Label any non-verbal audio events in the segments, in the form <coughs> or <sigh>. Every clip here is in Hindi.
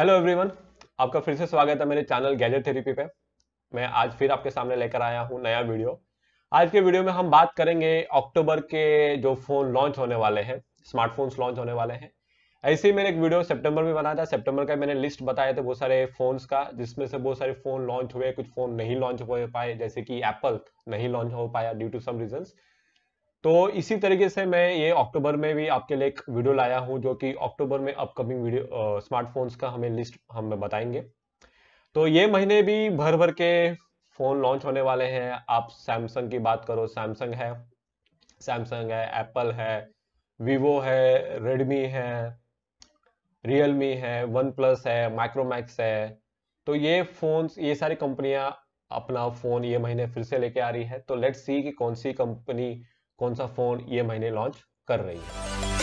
हेलो एवरीवन आपका फिर से स्वागत है मेरे चैनल गैजेट थेरेपी पे मैं आज फिर आपके सामने लेकर आया हूँ नया वीडियो आज के वीडियो में हम बात करेंगे अक्टूबर के जो फ़ोन लॉन्च होने वाले हैं स्मार्टफोन्स लॉन्च होने वाले हैं ऐसे ही मैंने एक वीडियो सितंबर में बनाया था सितंबर का मैंने लिस्ट बताया था बहुत सारे फ़ोन्स का जिसमें से बहुत सारे फ़ोन लॉन्च हुए कुछ फ़ोन नहीं लॉन्च हो पाए जैसे कि एप्पल नहीं लॉन्च हो पाया ड्यू टू सम रीजंस तो इसी तरीके से मैं ये अक्टूबर में भी आपके लिए एक वीडियो लाया हूँ जो कि अक्टूबर में अपकमिंग वीडियो स्मार्टफोन्स का हमें लिस्ट हम बताएंगे तो ये महीने भी भर भर के फ़ोन लॉन्च होने वाले हैं आप सैमसंग की बात करो सैमसंग है सैमसंग है एप्पल है वीवो है रेडमी है रियलमी है वन प्लस है माइक्रोमैक्स है तो ये फ़ोन्स ये सारी कंपनियां अपना फ़ोन ये महीने फिर से लेके आ रही है तो लेट्स सी कि कौन सी कंपनी कौन सा फ़ोन ये महीने लॉन्च कर रही है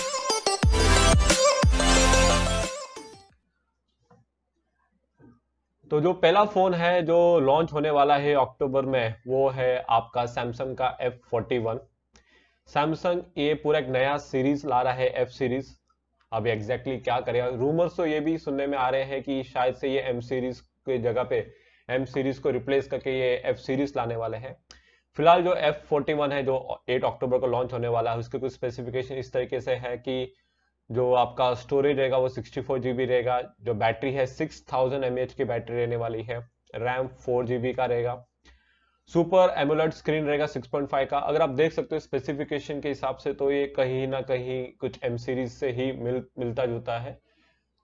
तो जो पहला फ़ोन है जो लॉन्च होने वाला है अक्टूबर में वो है आपका सैमसंग का एफ फोर्टी वन सैमसंग ये पूरा एक नया सीरीज ला रहा है एफ सीरीज अब एग्जैक्टली क्या करेगा रूमर्स तो ये भी सुनने में आ रहे हैं कि शायद से ये एम सीरीज की जगह पे एम सीरीज को रिप्लेस करके ये एफ सीरीज लाने वाले हैं फिलहाल जो एफ फोर्टी वन है जो एट अक्टूबर को लॉन्च होने वाला है उसके कुछ स्पेसिफिकेशन इस तरीके से है कि जो आपका स्टोरेज रहेगा वो सिक्सटी फोर जी बी रहेगा जो बैटरी है सिक्स थाउजेंड एम एच की बैटरी रहने वाली है रैम फोर जी बी का रहेगा सुपर एमुलट स्क्रीन रहेगा 6.5 का अगर आप देख सकते हो स्पेसिफिकेशन के हिसाब से तो ये कहीं ना कहीं कुछ एम सीरीज से ही मिल मिलता जुलता है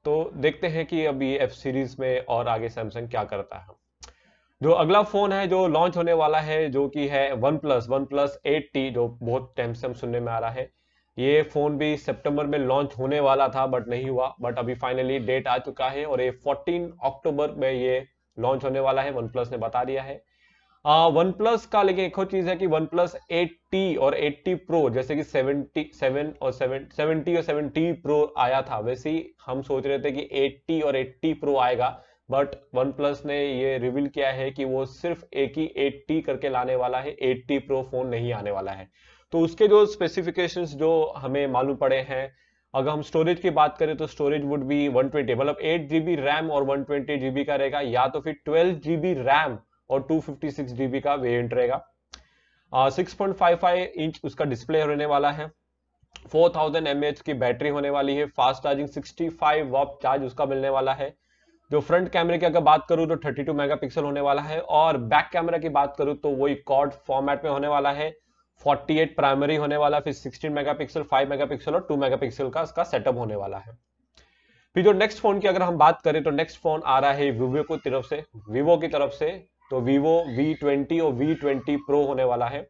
तो देखते हैं कि अब ये एफ सीरीज में और आगे सैमसंग क्या करता है जो अगला फोन है जो लॉन्च होने वाला है जो कि है OnePlus OnePlus eight T जो बहुत टाइम से हम सुनने में आ रहा है ये फोन भी सितंबर में लॉन्च होने वाला था बट नहीं हुआ बट अभी फाइनली डेट आ चुका है और ये 14 अक्टूबर में ये लॉन्च होने वाला है वन प्लस ने बता दिया है वन प्लस का लेकिन एक और चीज है कि वन प्लस एट और एट्टी प्रो जैसे कि सेवनटी सेवन और सेवन सेवनटी और सेवन प्रो आया था वैसे ही हम सोच रहे थे कि एट्टी और एट्टी प्रो आएगा बट वन प्लस ने ये रिवील किया है कि वो सिर्फ एक ही टी करके लाने वाला है टी प्रो फोन नहीं आने वाला है तो उसके जो स्पेसिफिकेशंस जो हमें मालूम पड़े हैं अगर हम स्टोरेज की बात करें तो स्टोरेज वुड बी 120 मतलब जी जीबी रैम और 120 जीबी का रहेगा या तो फिर 12 जीबी रैम और 256 जीबी का वेरिएंट रहेगा six point five five inch उसका डिस्प्ले होने वाला है 4000 एमएच की बैटरी होने वाली है फास्ट चार्जिंग 65 वाट चार्ज उसका मिलने वाला है जो फ्रंट कैमरे की अगर बात करूं तो 32 मेगापिक्सल होने वाला है और बैक कैमरा की बात करूं तो वही कॉर्ड फॉर्मेट में होने वाला है 48 प्राइमरी होने वाला फिर 16 मेगापिक्सल 5 मेगापिक्सल और 2 मेगापिक्सल का इसका सेटअप होने वाला है फिर जो नेक्स्ट फोन की अगर हम बात करें तो नेक्स्ट फोन आ रहा है विवो की तरफ से विवो की तरफ से तो विवो वी और वी ट्वेंटी होने वाला है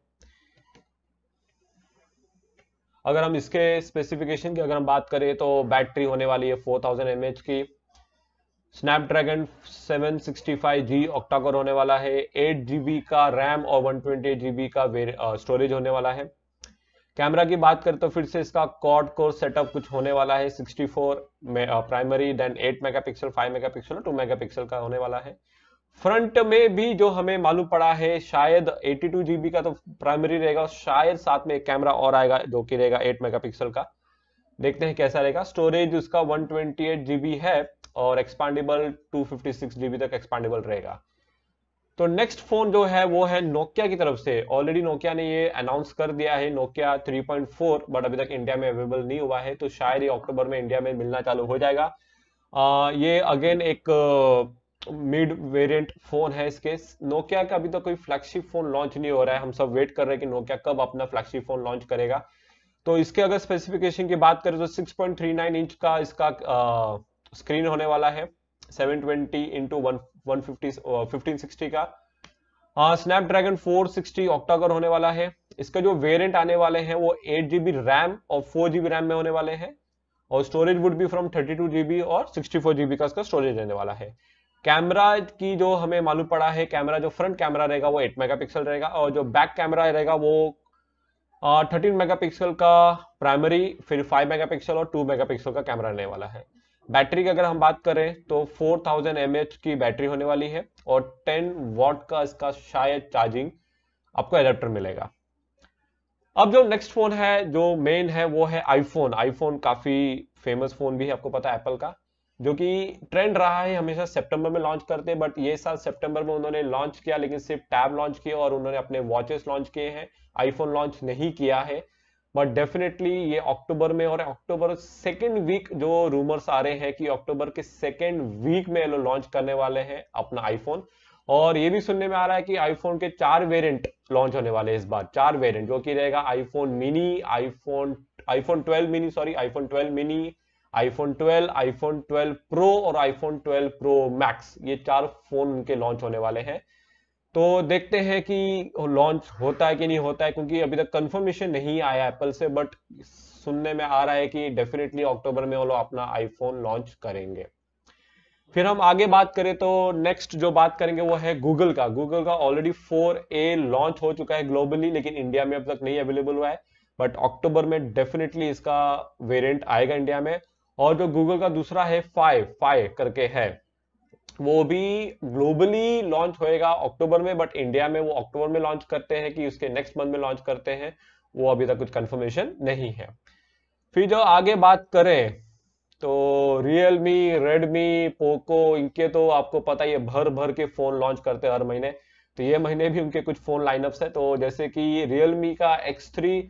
अगर हम इसके स्पेसिफिकेशन की अगर हम बात करें तो बैटरी होने वाली है 4000 थाउजेंड की स्नैपड्रैगन 765G ऑक्टाकोर होने वाला है 8GB का रैम और 128GB का स्टोरेज होने वाला है कैमरा की बात करें तो फिर से इसका कॉड कोर सेटअप कुछ होने वाला है 64 में प्राइमरी देन 8 मेगापिक्सल 5 मेगापिक्सल और 2 मेगापिक्सल का होने वाला है फ्रंट में भी जो हमें मालूम पड़ा है शायद 82 जीबी का तो प्राइमरी रहेगा शायद साथ में एक कैमरा और आएगा जो कि रहेगा 8 मेगापिक्सल का देखते हैं कैसा रहेगा स्टोरेज उसका 128 जीबी है और एक्सपांडेबल 256 जीबी तक एक्सपांडेबल रहेगा तो नेक्स्ट फोन जो है वो है नोकिया की तरफ से ऑलरेडी नोकिया ने ये अनाउंस कर दिया है नोकिया 3.4 बट अभी तक इंडिया में अवेलेबल नहीं हुआ है तो शायद ये अक्टूबर में इंडिया में मिलना चालू हो जाएगा आ, ये अगेन एक मिड वेरिएंट फोन है इसके नोकिया का अभी तक तो कोई फ्लैगशिप फोन लॉन्च नहीं हो रहा है हम सब वेट कर रहे हैं कि नोकिया कब अपना फ्लैगशिप फोन लॉन्च करेगा तो इसके अगर स्पेसिफिकेशन की बात करें तो सिक्स इंच का इसका आ, uh, स्क्रीन होने वाला है 720 ट्वेंटी इंटू वन फिफ्टी का ड्रैगन फोर सिक्सटी ऑक्टागर होने वाला है इसका जो वेरिएंट आने वाले हैं वो एट जीबी रैम और फोर जीबी रैम में होने वाले हैं और storage would be from thirty two GB और सिक्सटी फोर जीबी का इसका स्टोरेज रहने वाला है कैमरा की जो हमें मालूम पड़ा है कैमरा जो फ्रंट कैमरा रहेगा वो मेगा पिक्सल रहेगा और जो बैक कैमरा रहेगा वो थर्टीन पिक्सल का प्राइमरी फिर मेगा पिक्सल और मेगा पिक्सल का कैमरा रहने वाला है बैटरी की अगर हम बात करें तो 4000 थाउजेंड की बैटरी होने वाली है और 10 वॉट का इसका शायद चार्जिंग आपको एडेप्टर मिलेगा अब जो नेक्स्ट फोन है जो मेन है वो है आईफोन आईफोन काफी फेमस फोन भी है आपको पता है एप्पल का जो कि ट्रेंड रहा है हमेशा सितंबर में लॉन्च करते हैं बट ये साल सितंबर में उन्होंने लॉन्च किया लेकिन सिर्फ टैब लॉन्च किया और उन्होंने अपने वॉचेस लॉन्च किए हैं आईफोन लॉन्च नहीं किया है बट डेफिनेटली ये अक्टूबर में और अक्टूबर सेकेंड वीक जो रूमर्स आ रहे हैं कि अक्टूबर के सेकेंड वीक में लॉन्च करने वाले हैं अपना आईफोन और ये भी सुनने में आ रहा है कि आईफोन के चार वेरिएंट लॉन्च होने वाले हैं इस बार चार वेरिएंट जो कि रहेगा iPhone mini iPhone iPhone 12 mini sorry iPhone 12 mini iPhone 12 iPhone 12 pro और आईफोन 12 प्रो मैक्स ये चार फोन उनके लॉन्च होने वाले हैं तो देखते हैं कि लॉन्च होता है कि नहीं होता है क्योंकि अभी तक कंफर्मेशन नहीं आया एप्पल से बट सुनने में आ रहा है कि डेफिनेटली अक्टूबर में वो लोग अपना आईफोन लॉन्च करेंगे फिर हम आगे बात करें तो नेक्स्ट जो बात करेंगे वो है गूगल का गूगल का ऑलरेडी फोर ए लॉन्च हो चुका है ग्लोबली लेकिन इंडिया में अब तक नहीं अवेलेबल हुआ है बट अक्टूबर में डेफिनेटली इसका वेरिएंट आएगा इंडिया में और जो गूगल का दूसरा है फाइव फाइव करके है वो भी ग्लोबली लॉन्च होएगा अक्टूबर में बट इंडिया में वो अक्टूबर में लॉन्च करते हैं कि उसके नेक्स्ट मंथ में लॉन्च करते हैं वो अभी तक कुछ कंफर्मेशन नहीं है फिर जो आगे बात करें तो रियलमी रेडमी पोको इनके तो आपको पता ही है भर भर के फोन लॉन्च करते हैं हर महीने तो ये महीने भी उनके कुछ फोन लाइनअप्स है तो जैसे कि रियलमी का X3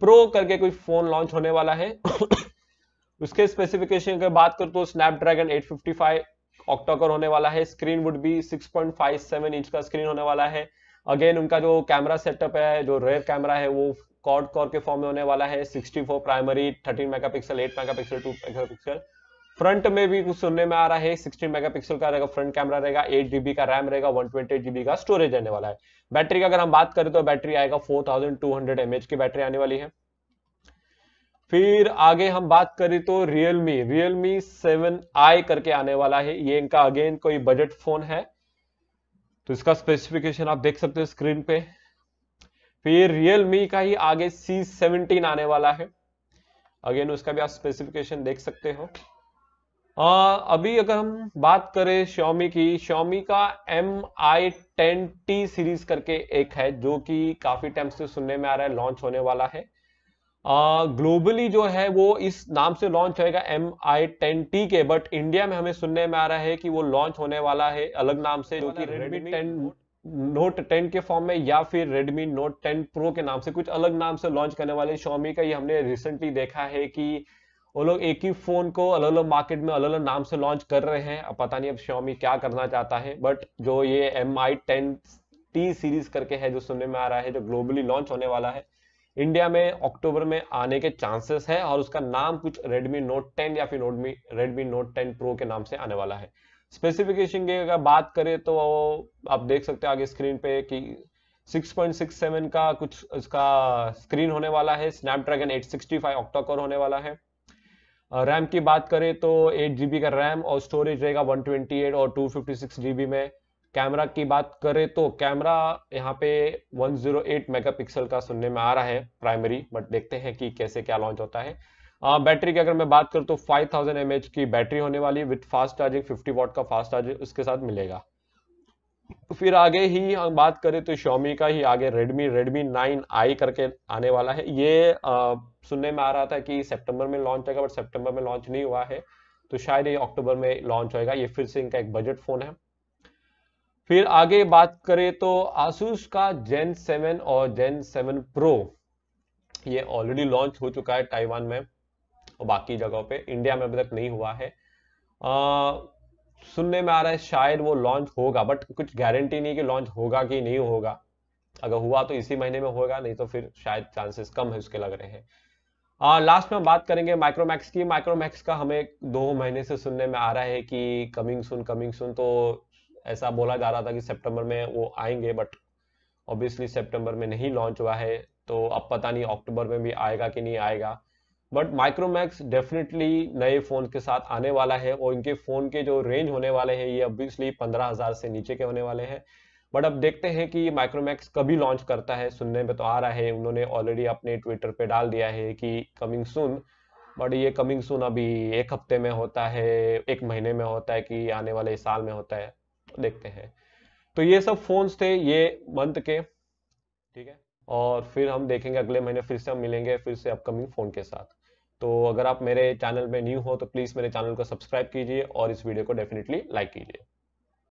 प्रो करके कोई फोन लॉन्च होने वाला है <coughs> उसके स्पेसिफिकेशन की बात कर तो स्नैपड्रैगन 855 ऑक्टोकर होने वाला है स्क्रीन वुड फाइव 6.57 इंच का स्क्रीन होने वाला है अगेन उनका जो कैमरा सेटअप है जो रेयर कैमरा है वो कॉड कॉर के फॉर्म में होने वाला है 64 primary 13 megapixel 8 megapixel 2 megapixel front में भी कुछ सुनने में आ रहा है 16 मेगापिक्सल का रहेगा फ्रंट कैमरा रहेगा एट जीबी का रैम रहेगा वन ट्वेंटी का स्टोरेज रहने वाला है बैटरी का अगर हम बात करें तो बैटरी आएगा 4200 एमएच की बैटरी आने वाली है फिर आगे हम बात करें तो रियलमी रियलमी सेवन आई करके आने वाला है ये इनका अगेन कोई बजट फोन है तो इसका स्पेसिफिकेशन आप देख सकते हो स्क्रीन पे फिर रियलमी का ही आगे सी सेवनटीन आने वाला है अगेन उसका भी आप स्पेसिफिकेशन देख सकते हो आ, अभी अगर हम बात करें Xiaomi की Xiaomi का M I ten T series करके एक है जो कि काफी टाइम से सुनने में आ रहा है लॉन्च होने वाला है ग्लोबली जो है वो इस नाम से लॉन्च होएगा एम आई टेन टी के बट इंडिया में हमें सुनने में आ रहा है कि वो लॉन्च होने वाला है अलग नाम से जो कि रेडमी टेन नोट टेन के फॉर्म में या फिर रेडमी नोट टेन प्रो के नाम से कुछ अलग नाम से लॉन्च करने वाले शॉमी का ये हमने रिसेंटली देखा है कि वो लोग एक ही फोन को अलग अलग मार्केट में अलग अलग नाम से लॉन्च कर रहे हैं अब पता नहीं अब शॉमी क्या करना चाहता है बट जो ये M I ten T series करके है जो सुनने में आ रहा है जो ग्लोबली लॉन्च होने वाला है इंडिया में अक्टूबर में आने के चांसेस है और उसका नाम कुछ रेडमी नोट 10 या फिर नोडमी रेडमी नोट 10 प्रो के नाम से आने वाला है स्पेसिफिकेशन की अगर बात करें तो आप देख सकते हैं आगे स्क्रीन पे कि 6.67 का कुछ उसका स्क्रीन होने वाला है स्नैपड्रैगन 865 सिक्सटी ऑक्टोकोर होने वाला है रैम की बात करें तो एट जीबी का रैम और स्टोरेज रहेगा 128 और 256 जीबी में कैमरा की बात करें तो कैमरा यहाँ पे 108 मेगापिक्सल का सुनने में आ रहा है प्राइमरी बट देखते हैं कि कैसे क्या लॉन्च होता है आ, बैटरी की अगर मैं बात करूँ तो 5000 थाउजेंड की बैटरी होने वाली विथ फास्ट चार्जिंग 50 वॉट का फास्ट चार्जिंग उसके साथ मिलेगा तो फिर आगे ही हम बात करें तो शॉमी का ही आगे रेडमी रेडमी नाइन आई करके आने वाला है ये आ, सुनने में आ रहा था कि सेप्टेम्बर में लॉन्च होगा बट सेप्टेम्बर में लॉन्च नहीं हुआ है तो शायद ये अक्टूबर में लॉन्च होगा ये फिर से इनका एक बजट फोन है फिर आगे बात करें तो आसूस का जेन सेवन और जेन सेवन प्रो ये ऑलरेडी लॉन्च हो चुका है ताइवान में और बाकी जगहों पे इंडिया में अभी तक नहीं हुआ है आ, सुनने में आ रहा है शायद वो लॉन्च होगा बट कुछ गारंटी नहीं कि लॉन्च होगा कि नहीं होगा अगर हुआ तो इसी महीने में होगा नहीं तो फिर शायद चांसेस कम है उसके लग रहे हैं लास्ट में हम बात करेंगे माइक्रोमैक्स की माइक्रोमैक्स का हमें दो महीने से सुनने में आ रहा है कि कमिंग सुन कमिंग सुन तो ऐसा बोला जा रहा था कि सितंबर में वो आएंगे बट ऑब्वियसली सितंबर में नहीं लॉन्च हुआ है तो अब पता नहीं अक्टूबर में भी आएगा कि नहीं आएगा बट माइक्रोमैक्स डेफिनेटली नए फ़ोन के साथ आने वाला है और इनके फ़ोन के जो रेंज होने वाले हैं ये ऑब्वियसली पंद्रह हज़ार से नीचे के होने वाले हैं बट अब देखते हैं कि माइक्रोमैक्स कभी लॉन्च करता है सुनने में तो आ रहा है उन्होंने ऑलरेडी अपने ट्विटर पे डाल दिया है कि कमिंग सुन बट ये कमिंग सुन अभी एक हफ्ते में होता है एक महीने में होता है कि आने वाले साल में होता है देखते हैं तो ये सब फोन्स थे ये मंथ के ठीक है और फिर हम देखेंगे अगले महीने फिर से हम मिलेंगे फिर से अपकमिंग फोन के साथ तो अगर आप मेरे चैनल में न्यू हो तो प्लीज़ मेरे चैनल को सब्सक्राइब कीजिए और इस वीडियो को डेफिनेटली लाइक कीजिए